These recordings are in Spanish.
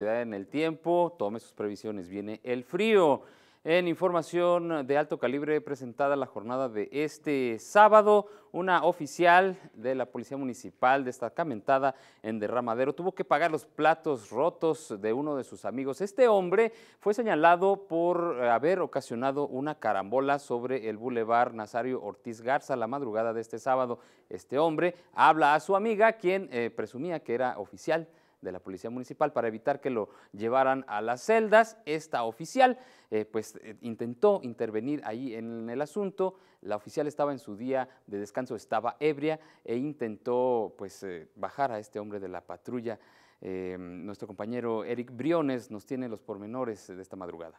en el tiempo, tome sus previsiones, viene el frío. En información de alto calibre presentada la jornada de este sábado, una oficial de la Policía Municipal destacamentada en Derramadero tuvo que pagar los platos rotos de uno de sus amigos. Este hombre fue señalado por eh, haber ocasionado una carambola sobre el bulevar Nazario Ortiz Garza la madrugada de este sábado. Este hombre habla a su amiga, quien eh, presumía que era oficial de la Policía Municipal para evitar que lo llevaran a las celdas. Esta oficial eh, pues eh, intentó intervenir ahí en el asunto. La oficial estaba en su día de descanso, estaba ebria e intentó pues eh, bajar a este hombre de la patrulla. nuestro compañero Eric Briones nos tiene los pormenores de esta madrugada.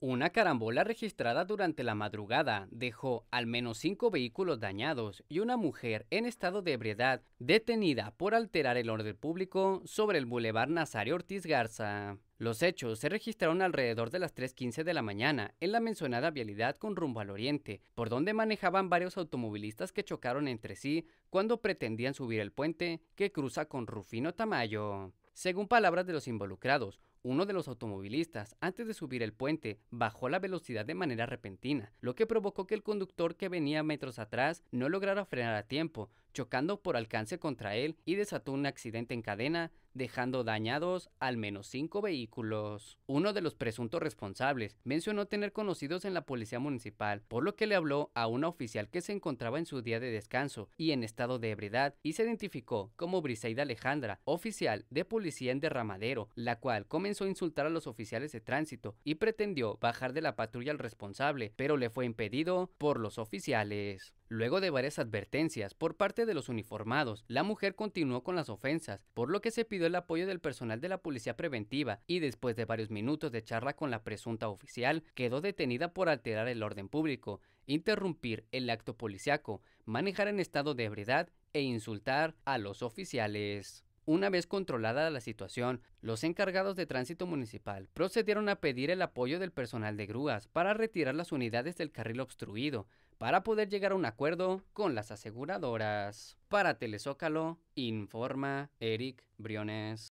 Una carambola registrada durante la madrugada dejó al menos cinco vehículos dañados y una mujer en estado de ebriedad detenida por alterar el orden público sobre el bulevar Nazario Ortiz Garza. Los hechos se registraron alrededor de las 3.15 de la mañana en la mencionada vialidad con rumbo al oriente, por donde manejaban varios automovilistas que chocaron entre sí cuando pretendían subir el puente que cruza con Rufino Tamayo. Según palabras de los involucrados, uno de los automovilistas, antes de subir el puente, bajó la velocidad de manera repentina, lo que provocó que el conductor que venía metros atrás no lograra frenar a tiempo, chocando por alcance contra él y desató un accidente en cadena, dejando dañados al menos cinco vehículos. Uno de los presuntos responsables mencionó tener conocidos en la policía municipal, por lo que le habló a una oficial que se encontraba en su día de descanso y en estado de ebriedad y se identificó como Briseida Alejandra, oficial de policía en Derramadero, la cual comenzó a insultar a los oficiales de tránsito y pretendió bajar de la patrulla al responsable, pero le fue impedido por los oficiales. Luego de varias advertencias por parte de los uniformados, la mujer continuó con las ofensas, por lo que se pidió el apoyo del personal de la policía preventiva y después de varios minutos de charla con la presunta oficial, quedó detenida por alterar el orden público, interrumpir el acto policiaco, manejar en estado de ebriedad e insultar a los oficiales. Una vez controlada la situación, los encargados de tránsito municipal procedieron a pedir el apoyo del personal de grúas para retirar las unidades del carril obstruido, para poder llegar a un acuerdo con las aseguradoras. Para Telezócalo, informa Eric Briones.